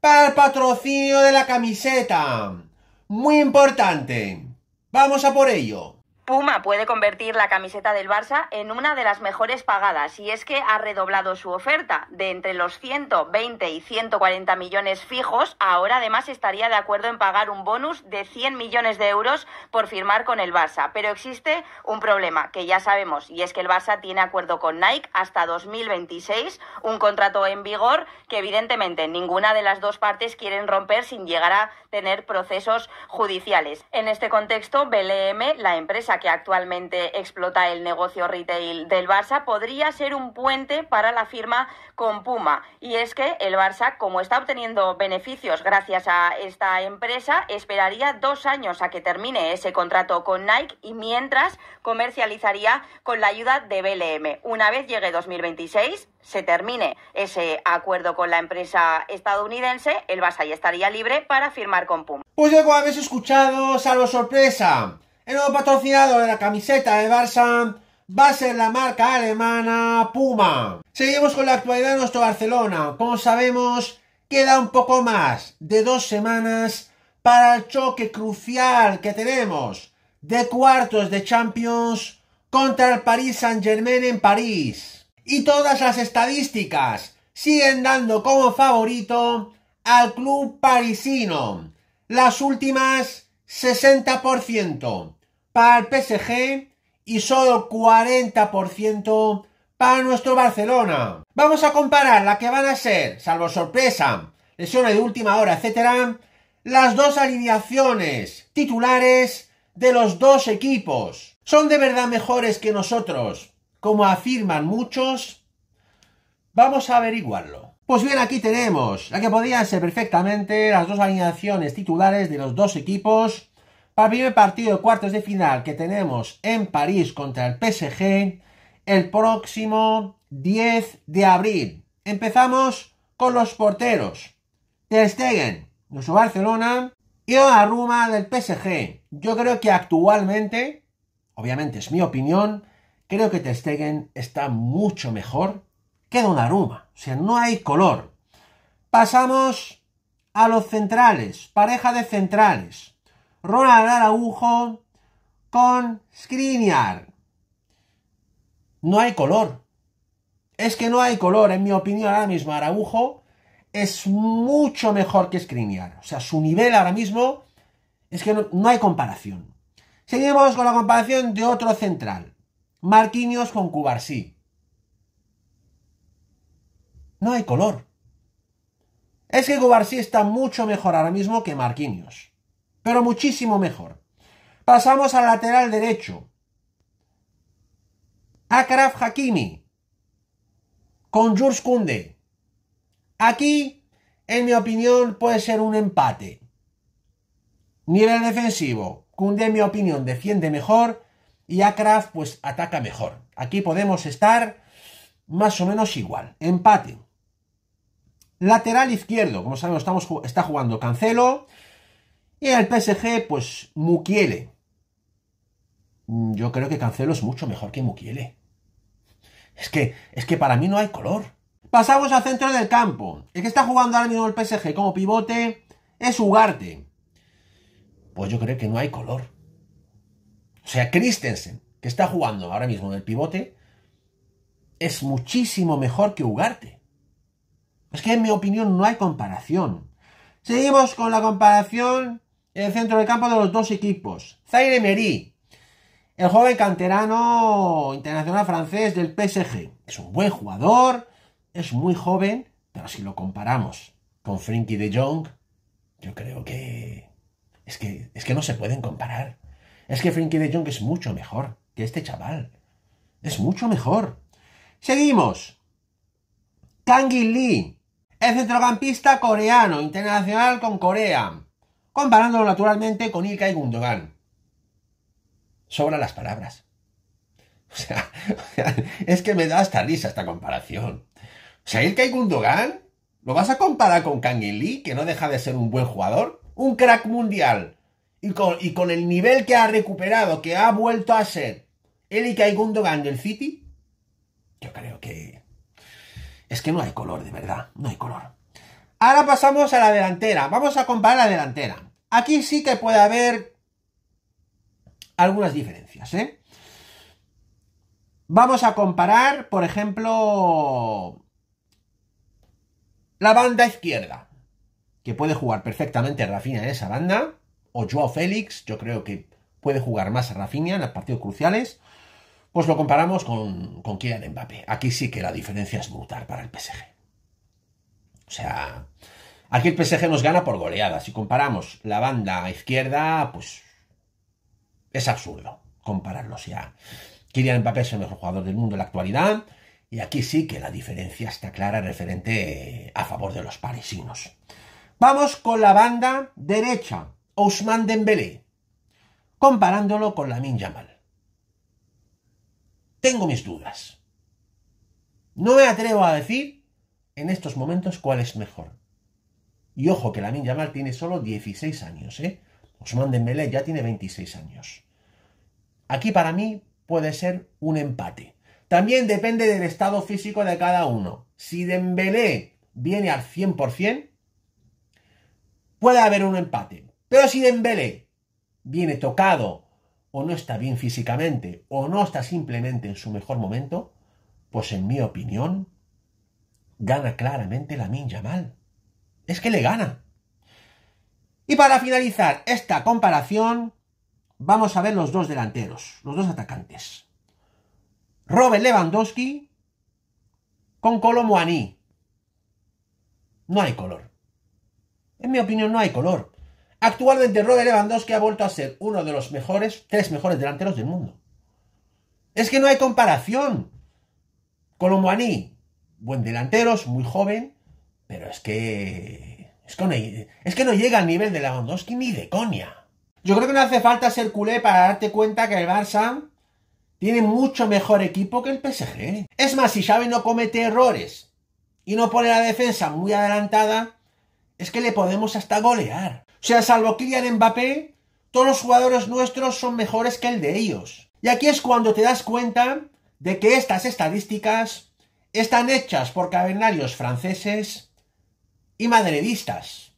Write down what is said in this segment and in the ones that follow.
para el patrocinio de la camiseta. Muy importante. Vamos a por ello. Puma puede convertir la camiseta del Barça en una de las mejores pagadas y es que ha redoblado su oferta de entre los 120 y 140 millones fijos. Ahora además estaría de acuerdo en pagar un bonus de 100 millones de euros por firmar con el Barça. Pero existe un problema que ya sabemos y es que el Barça tiene acuerdo con Nike hasta 2026, un contrato en vigor que evidentemente ninguna de las dos partes quieren romper sin llegar a tener procesos judiciales. En este contexto, BLM, la empresa que actualmente explota el negocio retail del Barça, podría ser un puente para la firma con Puma. Y es que el Barça, como está obteniendo beneficios gracias a esta empresa, esperaría dos años a que termine ese contrato con Nike y mientras comercializaría con la ayuda de BLM. Una vez llegue 2026, se termine ese acuerdo con la empresa estadounidense, el Barça ya estaría libre para firmar con Puma. Pues como habéis escuchado, salvo sorpresa, el nuevo patrocinador de la camiseta de Barça va a ser la marca alemana Puma. Seguimos con la actualidad de nuestro Barcelona. Como sabemos, queda un poco más de dos semanas para el choque crucial que tenemos de cuartos de Champions contra el Paris Saint-Germain en París. Y todas las estadísticas siguen dando como favorito al club parisino. Las últimas 60% para el PSG y solo 40% para nuestro Barcelona. Vamos a comparar la que van a ser, salvo sorpresa, lesiones de última hora, etcétera, las dos alineaciones titulares de los dos equipos. ¿Son de verdad mejores que nosotros, como afirman muchos? Vamos a averiguarlo. Pues bien, aquí tenemos la que podían ser perfectamente las dos alineaciones titulares de los dos equipos. Para el primer partido de cuartos de final que tenemos en París contra el PSG el próximo 10 de abril. Empezamos con los porteros. Ter Stegen, Barcelona, y Ruma del PSG. Yo creo que actualmente, obviamente es mi opinión, creo que Ter está mucho mejor que Donnarumma. O sea, no hay color. Pasamos a los centrales, pareja de centrales. Ronald Araujo con Skriniar. No hay color. Es que no hay color, en mi opinión ahora mismo Araujo es mucho mejor que Skriniar. O sea, su nivel ahora mismo es que no, hay comparación. Seguimos con la comparación de otro central. Marquinhos con Cubarsí. No hay color. Es que Cubarsí está mucho mejor ahora mismo que Marquinhos pero muchísimo mejor. Pasamos al lateral derecho. Akraf Hakimi con Jules Kunde. Aquí, en mi opinión, puede ser un empate. Nivel defensivo. Kunde, en mi opinión, defiende mejor y Akraf, pues, ataca mejor. Aquí podemos estar más o menos igual. Empate. Lateral izquierdo. Como sabemos, estamos, está jugando Cancelo. Y el PSG, pues Mukiele. Mm, yo creo que Cancelo es mucho mejor que Mukiele. Es que, es que para mí no hay color. Pasamos al centro del campo. El que está jugando ahora mismo el PSG como pivote es Ugarte. Pues yo creo que no hay color. O sea, Christensen, que está jugando ahora mismo en el pivote, es muchísimo mejor que Ugarte. Es que en mi opinión no hay comparación. Seguimos con la comparación en el centro del campo de los dos equipos. Zaire Mery, el joven canterano internacional francés del PSG. Es un buen jugador, es muy joven, pero si lo comparamos con Frenkie de Jong, yo creo que es que, es que no se pueden comparar. Es que Frenkie de Jong es mucho mejor que este chaval. Es mucho mejor. Seguimos. Kang Lee, el centrocampista coreano, internacional con Corea comparándolo naturalmente con Ilkay Gundogan. Sobran las palabras. O sea, es que me da hasta risa esta comparación. O sea, Ilkay Gundogan, ¿lo vas a comparar con Kang que no deja de ser un buen jugador? Un crack mundial. Y con, y con el nivel que ha recuperado, que ha vuelto a ser el Ilkay Gundogan del City, yo creo que... Es que no hay color, de verdad, no hay color. Ahora pasamos a la delantera. Vamos a comparar la delantera. Aquí sí que puede haber algunas diferencias, ¿eh? Vamos a comparar, por ejemplo, la banda izquierda, que puede jugar perfectamente Rafinha en esa banda, o Joao Félix, yo creo que puede jugar más Rafinha en los partidos cruciales, pues lo comparamos con, con Mbappé. Aquí sí que la diferencia es brutal para el PSG. O sea, aquí el PSG nos gana por goleada. Si comparamos la banda izquierda, pues es absurdo compararlos ya. Kylian Mbappé es el mejor jugador del mundo en la actualidad y aquí sí que la diferencia está clara referente a favor de los parisinos. Vamos con la banda derecha, Ousmane Dembélé, comparándolo con la Yamal. Tengo mis dudas. No me atrevo a decir en estos momentos cuál es mejor. Y ojo que la ninja mal tiene solo 16 años, ¿eh? Osman Dembélé ya tiene 26 años. Aquí para mí puede ser un empate. También depende del estado físico de cada uno. Si Dembélé viene al 100%, puede haber un empate. Pero si Dembélé viene tocado o no está bien físicamente o no está simplemente en su mejor momento, pues en mi opinión gana claramente la Min Mal Es que le gana. Y para finalizar esta comparación, vamos a ver los dos delanteros, los dos atacantes. Robert Lewandowski con Colomoaní. No hay color. En mi opinión, no hay color. Actualmente Robert Lewandowski ha vuelto a ser uno de los mejores, tres mejores delanteros del mundo. Es que no hay comparación. Colomboaní, buen delantero, es muy joven, pero es que. Es que, no, llega al nivel de Lewandowski ni de Conia. Yo creo que no hace falta ser culé para darte cuenta que el Barça tiene mucho mejor equipo que el PSG. Es más, si Xavi no comete errores y no pone la defensa muy adelantada, es que le podemos hasta golear. O sea, salvo Kylian Mbappé, todos los jugadores nuestros son mejores que el de ellos. Y aquí es cuando te das cuenta de que estas estadísticas están hechas por cavernarios franceses y madridistas.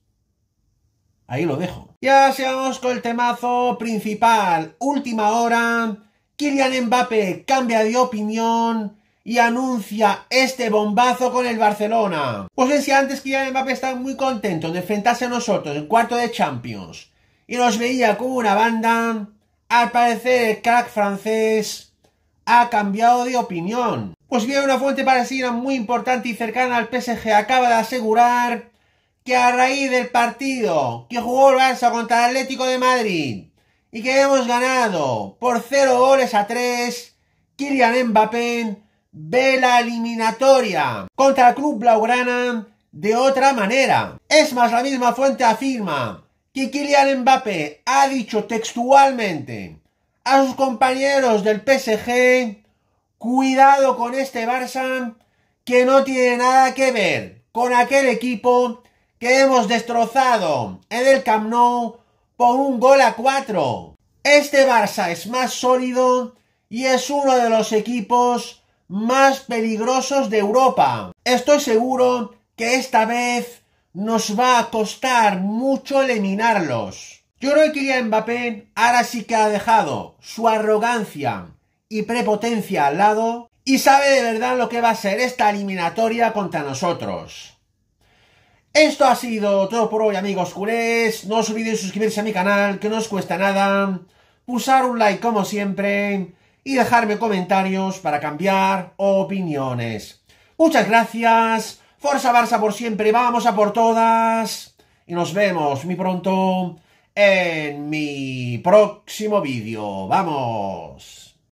Ahí lo dejo. Ya seamos con el temazo principal. Última hora. Kylian Mbappé cambia de opinión y anuncia este bombazo con el Barcelona. Pues decía antes que Mbappé está muy contento de enfrentarse a nosotros en cuarto de Champions. Y nos veía como una banda. Al parecer el crack francés ha cambiado de opinión. Pues bien, una fuente parecida muy importante y cercana al PSG acaba de asegurar que a raíz del partido que jugó el Barça contra el Atlético de Madrid y que hemos ganado por 0 goles a 3, Kylian Mbappé ve la eliminatoria contra el club blaugrana de otra manera. Es más, la misma fuente afirma que Kylian Mbappé ha dicho textualmente a sus compañeros del PSG Cuidado con este Barça que no tiene nada que ver con aquel equipo que hemos destrozado en el Camp Nou por un gol a cuatro. Este Barça es más sólido y es uno de los equipos más peligrosos de Europa. Estoy seguro que esta vez nos va a costar mucho eliminarlos. Yo creo que Kylian Mbappé ahora sí que ha dejado su arrogancia y prepotencia al lado y sabe de verdad lo que va a ser esta eliminatoria contra nosotros. Esto ha sido todo por hoy amigos culés, no os olvidéis suscribirse a mi canal que no os cuesta nada, pulsar un like como siempre y dejarme comentarios para cambiar opiniones. Muchas gracias, Forza Barça por siempre, vamos a por todas y nos vemos muy pronto en mi próximo vídeo. ¡Vamos!